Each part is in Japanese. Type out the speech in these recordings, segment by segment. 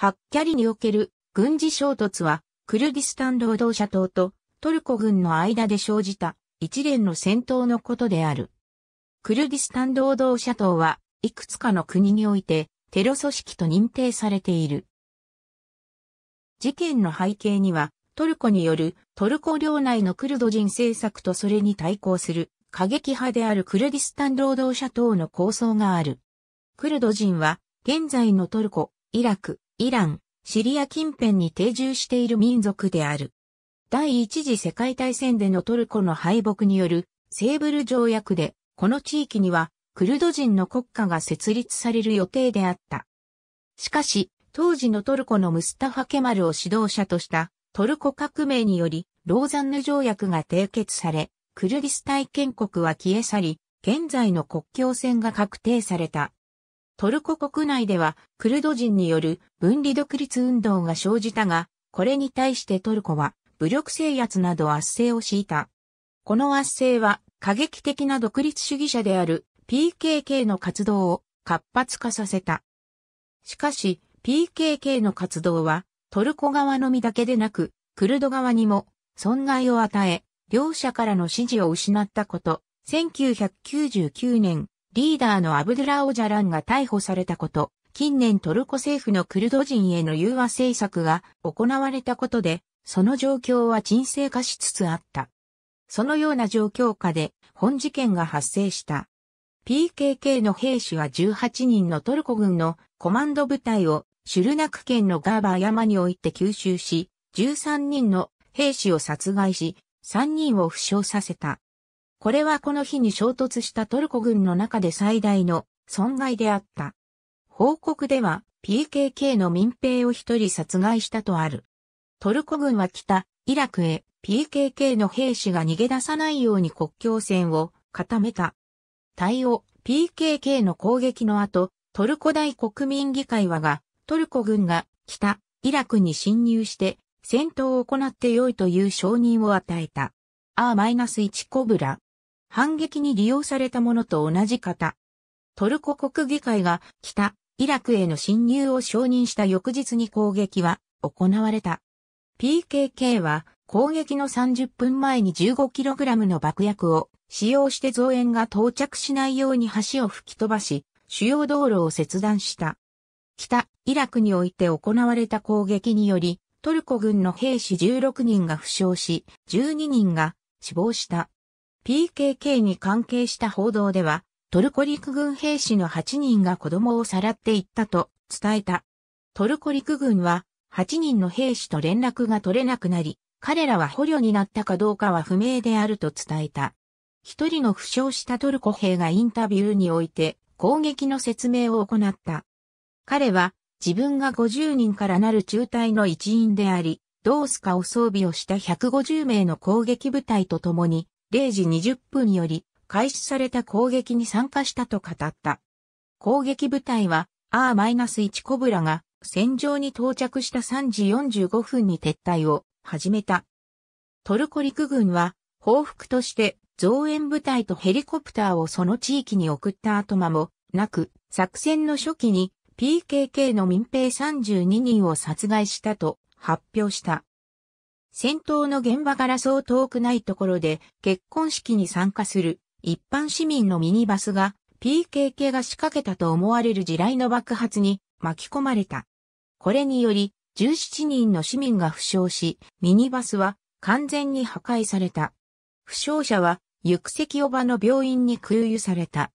ハッキャリにおける軍事衝突は、クルディスタン労働者党とトルコ軍の間で生じた一連の戦闘のことである。クルディスタン労働者党はいくつかの国においてテロ組織と認定されている。事件の背景にはトルコによるトルコ領内のクルド人政策とそれに対抗する過激派であるクルディスタン労働者党の構想がある。クルド人は現在のトルコ、イラク、イラン、シリア近辺に定住している民族である。第一次世界大戦でのトルコの敗北によるセーブル条約で、この地域にはクルド人の国家が設立される予定であった。しかし、当時のトルコのムスタファ・ケマルを指導者としたトルコ革命により、ローザンヌ条約が締結され、クルディス大建国は消え去り、現在の国境線が確定された。トルコ国内ではクルド人による分離独立運動が生じたが、これに対してトルコは武力制圧など圧政を敷いた。この圧政は過激的な独立主義者である PKK の活動を活発化させた。しかし PKK の活動はトルコ側のみだけでなく、クルド側にも損害を与え、両者からの支持を失ったこと、1999年リーダーのアブドゥラ・オジャランが逮捕されたこと、近年トルコ政府のクルド人への融和政策が行われたことで、その状況は沈静化しつつあった。そのような状況下で本事件が発生した。PKK の兵士は18人のトルコ軍のコマンド部隊をシュルナク県のガーバー山に置いて吸収し、13人の兵士を殺害し、3人を負傷させた。これはこの日に衝突したトルコ軍の中で最大の損害であった。報告では PKK の民兵を一人殺害したとある。トルコ軍は北、イラクへ PKK の兵士が逃げ出さないように国境線を固めた。対応 PKK の攻撃の後、トルコ大国民議会はが、トルコ軍が北、イラクに侵入して戦闘を行って良いという承認を与えた。R-1 コブラ。反撃に利用されたものと同じ型。トルコ国議会が北、イラクへの侵入を承認した翌日に攻撃は行われた。PKK は攻撃の30分前に 15kg の爆薬を使用して増援が到着しないように橋を吹き飛ばし、主要道路を切断した。北、イラクにおいて行われた攻撃により、トルコ軍の兵士16人が負傷し、12人が死亡した。PKK に関係した報道では、トルコ陸軍兵士の8人が子供をさらっていったと伝えた。トルコ陸軍は8人の兵士と連絡が取れなくなり、彼らは捕虜になったかどうかは不明であると伝えた。一人の負傷したトルコ兵がインタビューにおいて攻撃の説明を行った。彼は自分が50人からなる中隊の一員であり、ドースカを装備をした150名の攻撃部隊と共に0時20分より開始された攻撃に参加したと語った。攻撃部隊は R-1 コブラが戦場に到着した3時45分に撤退を始めた。トルコ陸軍は報復として増援部隊とヘリコプターをその地域に送った後間もなく作戦の初期に PKK の民兵32人を殺害したと発表した。戦闘の現場からそう遠くないところで結婚式に参加する一般市民のミニバスが PKK が仕掛けたと思われる地雷の爆発に巻き込まれた。これにより17人の市民が負傷し、ミニバスは完全に破壊された。負傷者は行く席おばの病院に空輸された。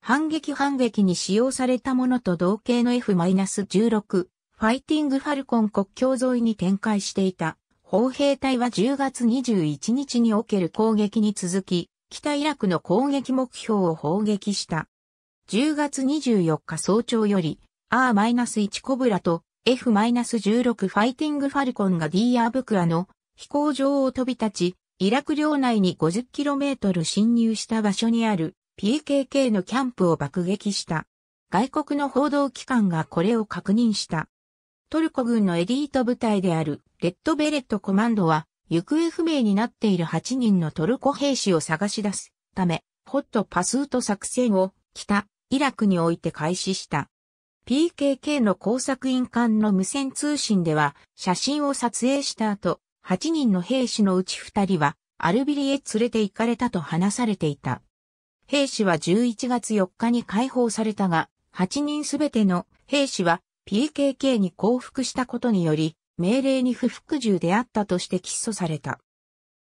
反撃反撃に使用されたものと同型の F-16 ファイティングファルコン国境沿いに展開していた砲兵隊は10月21日における攻撃に続き、北イラクの攻撃目標を砲撃した。10月24日早朝より、R-1 コブラと F-16 ファイティングファルコンが D アブクアの飛行場を飛び立ち、イラク領内に 50km 侵入した場所にある PKK のキャンプを爆撃した。外国の報道機関がこれを確認した。トルコ軍のエリート部隊であるレッドベレットコマンドは、行方不明になっている8人のトルコ兵士を探し出すため、ホットパスート作戦を北、イラクにおいて開始した。PKK の工作員間の無線通信では、写真を撮影した後、8人の兵士のうち2人は、アルビリへ連れて行かれたと話されていた。兵士は11月4日に解放されたが、8人すべての兵士は PKK に降伏したことにより、命令に不服従であったとして起訴された。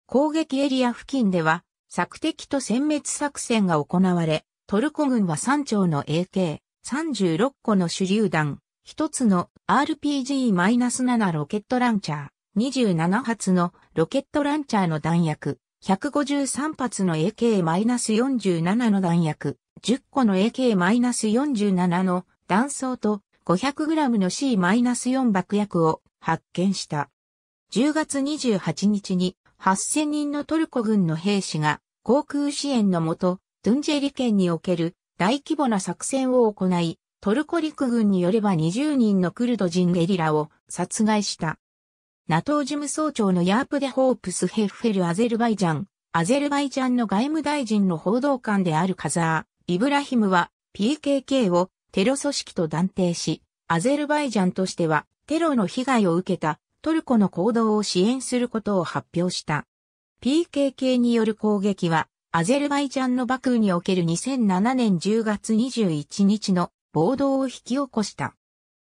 攻撃エリア付近では、索敵と殲滅作戦が行われ、トルコ軍は3丁の AK、36個の手榴弾、1つの RPG-7 ロケットランチャー、27発のロケットランチャーの弾薬、153発の AK-47 の弾薬、10個の AK-47 の弾倉と 500g の C-4 爆薬を発見した。10月28日に8000人のトルコ軍の兵士が航空支援のもと、トゥンジェリ県における大規模な作戦を行い、トルコ陸軍によれば20人のクルド人ゲリラを殺害した。NATO 事務総長のヤープデ・ホープス・ヘッフェル・アゼルバイジャン、アゼルバイジャンの外務大臣の報道官であるカザー、イブラヒムは PKK をテロ組織と断定し、アゼルバイジャンとしてはテロの被害を受けたトルコの行動を支援することを発表した。PKK による攻撃は、アゼルバイジャンのバクーにおける2007年10月21日の暴動を引き起こした。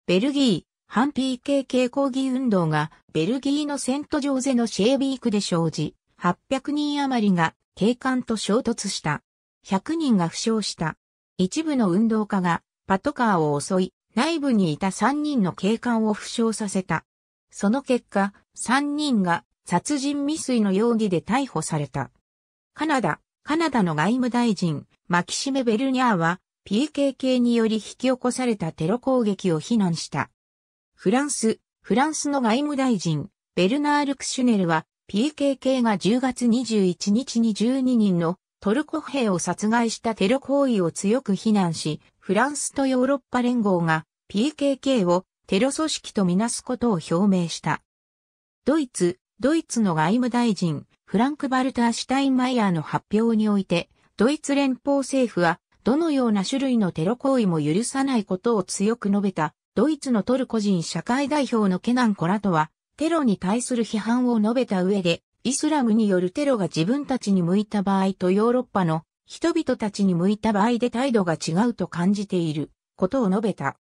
ベルギー、反 PKK 抗議運動がベルギーのセントジョーゼのシェービークで生じ、800人余りが警官と衝突した。100人が負傷した。一部の運動家がパトカーを襲い、内部にいた3人の警官を負傷させた。その結果、3人が殺人未遂の容疑で逮捕された。カナダ、カナダの外務大臣、マキシメ・ベルニャーは、PKK により引き起こされたテロ攻撃を非難した。フランス、フランスの外務大臣、ベルナール・クシュネルは、PKK が10月21日に12人のトルコ兵を殺害したテロ行為を強く非難し、フランスとヨーロッパ連合が PKK をテロ組織とみなすことを表明した。ドイツ、ドイツの外務大臣、フランク・バルター・シュタインマイヤーの発表において、ドイツ連邦政府は、どのような種類のテロ行為も許さないことを強く述べた、ドイツのトルコ人社会代表のケナン・コラとは、テロに対する批判を述べた上で、イスラムによるテロが自分たちに向いた場合とヨーロッパの人々たちに向いた場合で態度が違うと感じていることを述べた。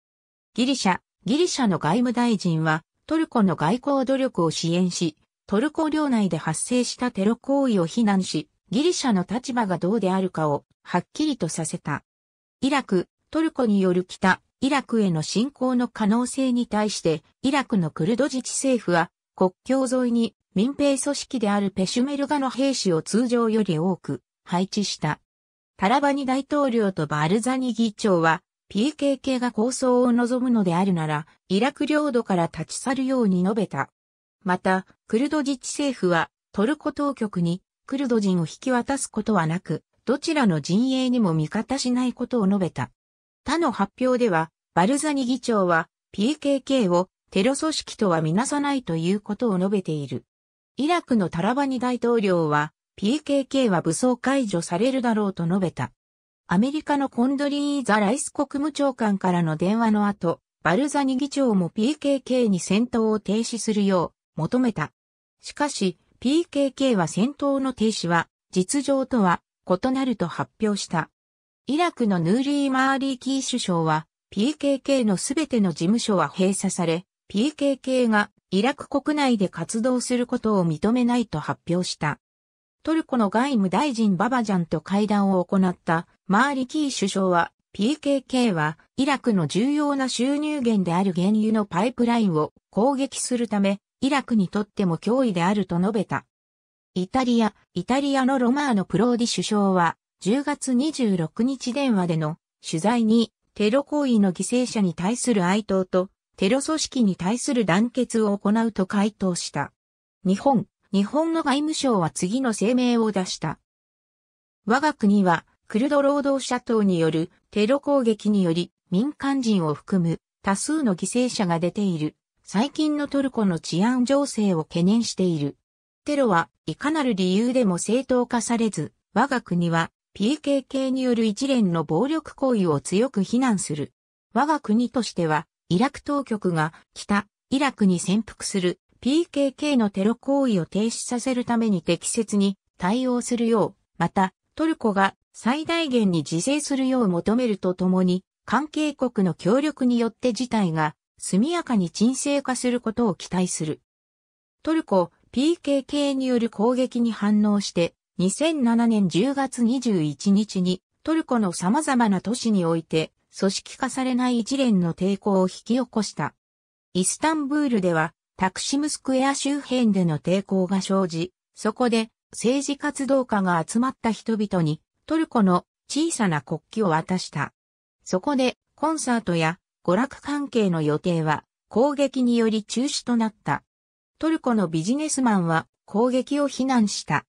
ギリシャ、ギリシャの外務大臣はトルコの外交努力を支援し、トルコ領内で発生したテロ行為を非難し、ギリシャの立場がどうであるかをはっきりとさせた。イラク、トルコによる北、イラクへの侵攻の可能性に対して、イラクのクルド自治政府は国境沿いに民兵組織であるペシュメルガの兵士を通常より多く配置した。タラバニ大統領とバルザニ議長は PKK が構想を望むのであるなら、イラク領土から立ち去るように述べた。また、クルド自治政府はトルコ当局にクルド人を引き渡すことはなく、どちらの陣営にも味方しないことを述べた。他の発表では、バルザニ議長は PKK をテロ組織とはみなさないということを述べている。イラクのタラバニ大統領は、PKK は武装解除されるだろうと述べた。アメリカのコンドリーザ・ライス国務長官からの電話の後、バルザニ議長も PKK に戦闘を停止するよう求めた。しかし、PKK は戦闘の停止は実情とは異なると発表した。イラクのヌーリー・マーリーキー首相は、PKK のすべての事務所は閉鎖され、PKK がイラク国内で活動することを認めないと発表した。トルコの外務大臣ババジャンと会談を行ったマーリキー首相は PKK はイラクの重要な収入源である原油のパイプラインを攻撃するためイラクにとっても脅威であると述べた。イタリア、イタリアのロマーノ・プローディ首相は10月26日電話での取材にテロ行為の犠牲者に対する哀悼とテロ組織に対する団結を行うと回答した。日本、日本の外務省は次の声明を出した。我が国は、クルド労働者等によるテロ攻撃により、民間人を含む多数の犠牲者が出ている。最近のトルコの治安情勢を懸念している。テロはいかなる理由でも正当化されず、我が国は PKK による一連の暴力行為を強く非難する。我が国としてはイラク当局が北、イラクに潜伏する PKK のテロ行為を停止させるために適切に対応するよう、またトルコが最大限に自制するよう求めるとともに、関係国の協力によって事態が速やかに沈静化することを期待する。トルコ PKK による攻撃に反応して2007年10月21日にトルコの様々な都市において組織化されない一連の抵抗を引き起こした。イスタンブールでは、タクシムスクエア周辺での抵抗が生じ、そこで政治活動家が集まった人々にトルコの小さな国旗を渡した。そこでコンサートや娯楽関係の予定は攻撃により中止となった。トルコのビジネスマンは攻撃を非難した。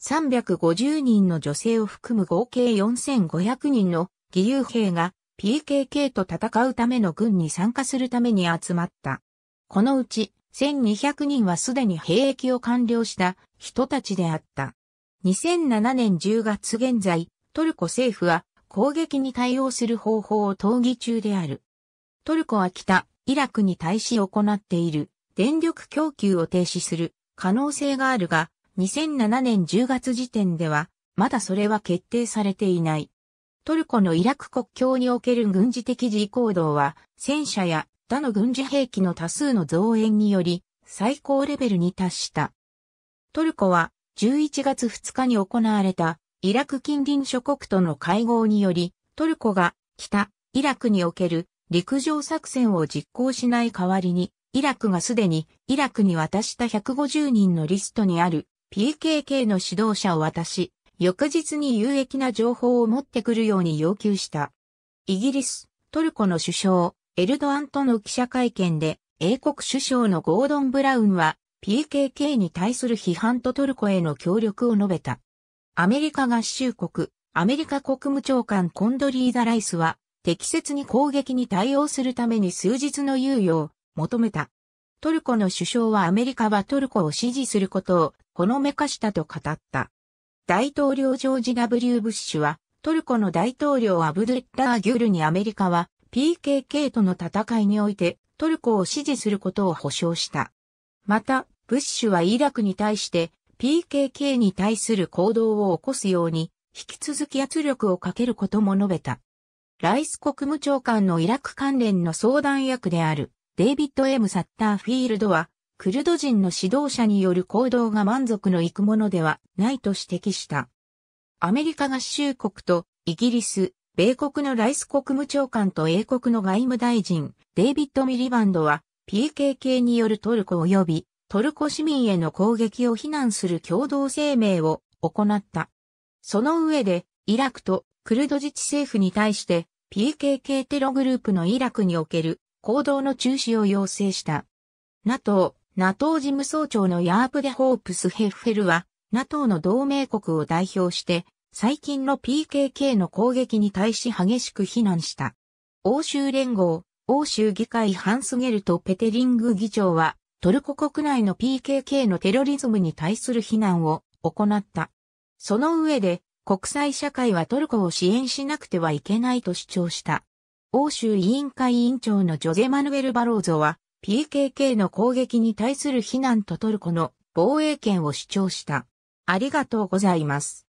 350人の女性を含む合計4500人の義勇兵が PKK と戦うための軍に参加するために集まった。このうち1200人はすでに兵役を完了した人たちであった。2007年10月現在、トルコ政府は攻撃に対応する方法を討議中である。トルコは北、イラクに対し行っている電力供給を停止する可能性があるが、2007年10月時点では、まだそれは決定されていない。トルコのイラク国境における軍事的自威行動は、戦車や他の軍事兵器の多数の増援により、最高レベルに達した。トルコは、11月2日に行われた、イラク近隣諸国との会合により、トルコが、北、イラクにおける陸上作戦を実行しない代わりに、イラクがすでにイラクに渡した150人のリストにある PKK の指導者を渡し、翌日に有益な情報を持ってくるように要求した。イギリス、トルコの首相、エルドアンとの記者会見で、英国首相のゴードン・ブラウンは、PKK に対する批判とトルコへの協力を述べた。アメリカ合衆国、アメリカ国務長官コンドリーダ・ライスは、適切に攻撃に対応するために数日の猶予を求めた。トルコの首相はアメリカはトルコを支持することをほのめかしたと語った。大統領ジョージ・ W・ ブッシュは、トルコの大統領アブドゥッター・ギュルにアメリカは PKK との戦いにおいてトルコを支持することを保証した。また、ブッシュはイラクに対して PKK に対する行動を起こすように引き続き圧力をかけることも述べた。ライス国務長官のイラク関連の相談役であるデイビッド・エム・サッターフィールドはクルド人の指導者による行動が満足のいくものではないと指摘した。アメリカ合衆国とイギリス、米国のライス国務長官と英国の外務大臣、デイビッド・ミリバンドは PKK によるトルコ及びトルコ市民への攻撃を非難する共同声明を行った。その上で、イラクとクルド自治政府に対して PKK テログループのイラクにおける行動の中止を要請した。NATO NATO 事務総長のヤープデ・ホープス・ヘッフェルは、NATO の同盟国を代表して、最近の PKK の攻撃に対し激しく非難した。欧州連合、欧州議会ハンスゲルとペテリング議長は、トルコ国内の PKK のテロリズムに対する非難を行った。その上で、国際社会はトルコを支援しなくてはいけないと主張した。欧州委員会委員長のジョゼ・マヌエル・バローゾは、PKK の攻撃に対する非難とトルコの防衛権を主張した。ありがとうございます。